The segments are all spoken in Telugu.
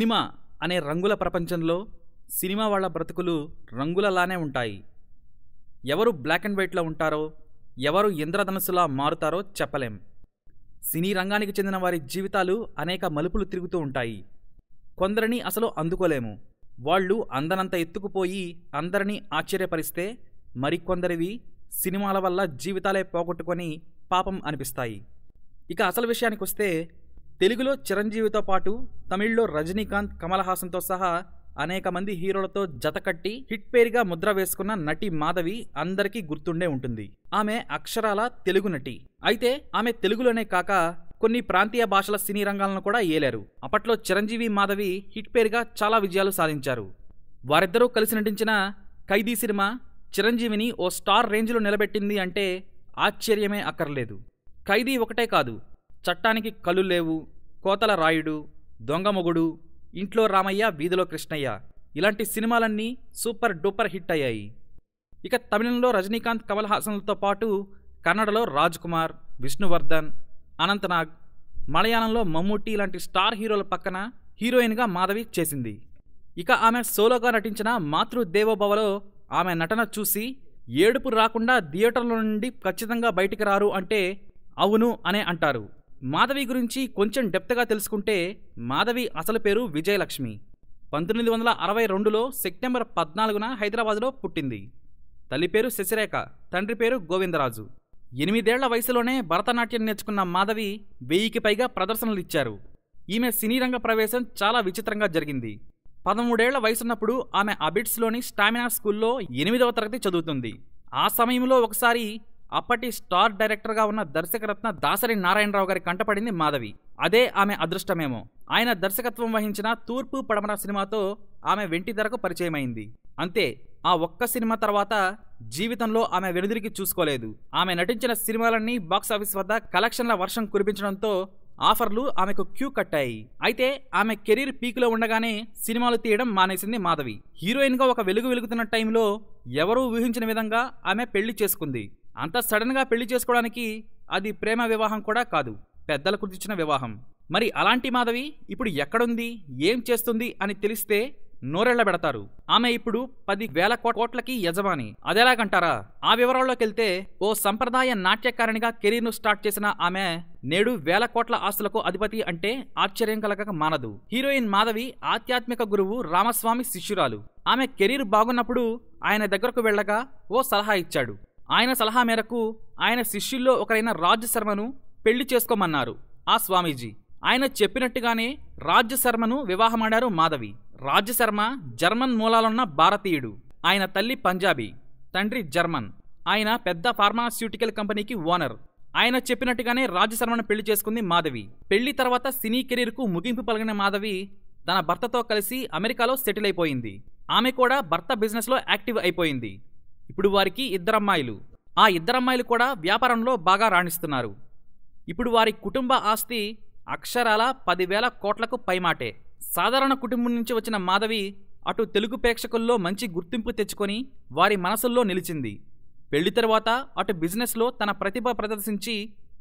సినిమా అనే రంగుల ప్రపంచంలో సినిమా వాళ్ళ బ్రతుకులు రంగులలానే ఉంటాయి ఎవరు బ్లాక్ అండ్ వైట్లో ఉంటారో ఎవరు ఇంద్రధనస్సులా మారుతారో చెప్పలేం సినీ రంగానికి చెందిన వారి జీవితాలు అనేక మలుపులు తిరుగుతూ ఉంటాయి కొందరిని అసలు అందుకోలేము వాళ్ళు అందనంత ఎత్తుకుపోయి అందరినీ ఆశ్చర్యపరిస్తే మరికొందరివి సినిమాల వల్ల జీవితాలే పోగొట్టుకొని పాపం అనిపిస్తాయి ఇక అసలు విషయానికి వస్తే తెలుగులో చిరంజీవితో పాటు తమిళ్లో రజనీకాంత్ కమల్ హాసన్తో సహా అనేక మంది హీరోలతో జతకట్టి హిట్ పేరుగా ముద్ర వేసుకున్న నటి మాధవి అందరికీ గుర్తుండే ఉంటుంది ఆమె అక్షరాల తెలుగు నటి అయితే ఆమె తెలుగులోనే కాక కొన్ని ప్రాంతీయ భాషల సినీ రంగాలను కూడా ఏలారు అప్పట్లో చిరంజీవి మాధవి హిట్ పేరుగా చాలా విజయాలు సాధించారు వారిద్దరూ కలిసి నటించిన ఖైదీ సినిమా చిరంజీవిని ఓ స్టార్ రేంజ్లో నిలబెట్టింది అంటే ఆశ్చర్యమే అక్కర్లేదు ఖైదీ ఒకటే కాదు చట్టానికి కళ్ళు లేవు కోతల రాయుడు దొంగమొగుడు ఇంట్లో రామయ్య వీధిలో కృష్ణయ్య ఇలాంటి సినిమాలన్నీ సూపర్ డూపర్ హిట్ అయ్యాయి ఇక తమిళంలో రజనీకాంత్ కమల్ హాసన్లతో పాటు కన్నడలో రాజ్ కుమార్ విష్ణువర్ధన్ అనంతనాగ్ మలయాళంలో మమ్మూటి ఇలాంటి స్టార్ హీరోల పక్కన హీరోయిన్గా మాధవి చేసింది ఇక ఆమె సోలోగా నటించిన మాతృ దేవోభవలో ఆమె నటన చూసి ఏడుపు రాకుండా థియేటర్ల నుండి ఖచ్చితంగా బయటికి రారు అంటే అవును అనే అంటారు మాధవి గురించి కొంచెం డెప్త్గా తెలుసుకుంటే మాధవి అసలు పేరు విజయలక్ష్మి పంతొమ్మిది వందల అరవై రెండులో సెప్టెంబర్ పద్నాలుగున హైదరాబాద్లో పుట్టింది తల్లి పేరు శశిరేఖ తండ్రి పేరు గోవిందరాజు ఎనిమిదేళ్ల వయసులోనే భరతనాట్యం నేర్చుకున్న మాధవి వెయ్యికి పైగా ప్రదర్శనలు ఇచ్చారు ఈమె సినీ రంగ ప్రవేశం చాలా విచిత్రంగా జరిగింది పదమూడేళ్ల వయసున్నప్పుడు ఆమె అబిట్స్లోని స్టామినా స్కూల్లో ఎనిమిదవ తరగతి చదువుతుంది ఆ సమయంలో ఒకసారి అప్పటి స్టార్ డైరెక్టర్గా ఉన్న దర్శకరత్న దాసరి నారాయణరావు గారి కంటపడింది మాధవి అదే ఆమె అదృష్టమేమో ఆయన దర్శకత్వం వహించిన తూర్పు పడమర సినిమాతో ఆమె వెంటి ధరకు పరిచయమైంది అంతే ఆ ఒక్క సినిమా తర్వాత జీవితంలో ఆమె వెనుదిరికి చూసుకోలేదు ఆమె నటించిన సినిమాలన్నీ బాక్సాఫీస్ వద్ద కలెక్షన్ల వర్షం కురిపించడంతో ఆఫర్లు ఆమెకు క్యూ కట్టాయి అయితే ఆమె కెరీర్ పీక్లో ఉండగానే సినిమాలు తీయడం మానేసింది మాధవి హీరోయిన్గా ఒక వెలుగు వెలుగుతున్న టైంలో ఎవరూ ఊహించిన విధంగా ఆమె పెళ్లి చేసుకుంది అంత సడన్గా పెళ్లి చేసుకోవడానికి అది ప్రేమ వివాహం కూడా కాదు పెద్దల కుదిర్చిన వివాహం మరి అలాంటి మాధవి ఇప్పుడు ఎక్కడుంది ఏం చేస్తుంది అని తెలిస్తే నోరెళ్ల పెడతారు ఆమె ఇప్పుడు పది వేల కోట్లకి యజమాని అదెలాగంటారా ఆ వివరాల్లోకి వెళ్తే ఓ సంప్రదాయ నాట్యకారిణిగా కెరీర్ను స్టార్ట్ చేసిన ఆమె నేడు వేల కోట్ల ఆస్తులకు అధిపతి అంటే ఆశ్చర్యం కలగక మానదు హీరోయిన్ మాధవి ఆధ్యాత్మిక గురువు రామస్వామి శిష్యురాలు ఆమె కెరీర్ బాగున్నప్పుడు ఆయన దగ్గరకు వెళ్ళగా ఓ సలహా ఇచ్చాడు ఆయన సలహా మేరకు ఆయన శిష్యుల్లో ఒకరైన రాజ్యశర్మను పెళ్లి చేసుకోమన్నారు ఆ స్వామీజీ ఆయన చెప్పినట్టుగానే రాజ్యశర్మను వివాహమాడారు మాధవి రాజ్యశర్మ జర్మన్ మూలాలున్న భారతీయుడు ఆయన తల్లి పంజాబీ తండ్రి జర్మన్ ఆయన పెద్ద ఫార్మాస్యూటికల్ కంపెనీకి ఓనర్ ఆయన చెప్పినట్టుగానే రాజ్యశర్మను పెళ్లి చేసుకుంది మాధవి పెళ్లి తర్వాత సినీ కెరీర్కు ముగింపు పలిగిన మాధవి తన భర్తతో కలిసి అమెరికాలో సెటిల్ అయిపోయింది ఆమె కూడా భర్త బిజినెస్లో యాక్టివ్ అయిపోయింది ఇప్పుడు వారికి ఇద్దరమ్మాయిలు ఆ ఇద్దరమ్మాయిలు కూడా వ్యాపారంలో బాగా రాణిస్తున్నారు ఇప్పుడు వారి కుటుంబ ఆస్తి అక్షరాల పదివేల కోట్లకు పైమాటే సాధారణ కుటుంబం నుంచి వచ్చిన మాధవి అటు తెలుగు ప్రేక్షకుల్లో మంచి గుర్తింపు తెచ్చుకొని వారి మనసుల్లో నిలిచింది పెళ్లి తర్వాత అటు బిజినెస్లో తన ప్రతిభ ప్రదర్శించి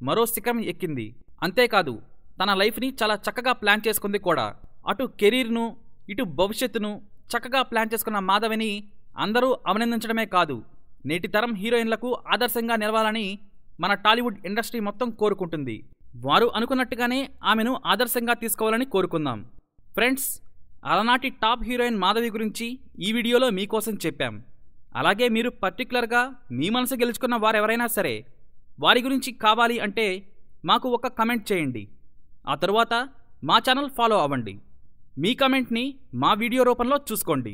మరో శిఖరం ఎక్కింది అంతేకాదు తన లైఫ్ని చాలా చక్కగా ప్లాన్ చేసుకుంది కూడా అటు కెరీర్ను ఇటు భవిష్యత్తును చక్కగా ప్లాన్ చేసుకున్న మాధవిని అందరూ అభినందించడమే కాదు నేటి తరం హీరోయిన్లకు ఆదర్శంగా నిలవాలని మన టాలీవుడ్ ఇండస్ట్రీ మొత్తం కోరుకుంటుంది వారు అనుకున్నట్టుగానే ఆమెను ఆదర్శంగా తీసుకోవాలని కోరుకుందాం ఫ్రెండ్స్ అలనాటి టాప్ హీరోయిన్ మాధవి గురించి ఈ వీడియోలో మీకోసం చెప్పాం అలాగే మీరు పర్టికులర్గా మీ మనసు గెలుచుకున్న వారెవరైనా సరే వారి గురించి కావాలి అంటే మాకు ఒక కమెంట్ చేయండి ఆ తరువాత మా ఛానల్ ఫాలో అవ్వండి మీ కమెంట్ని మా వీడియో రూపంలో చూసుకోండి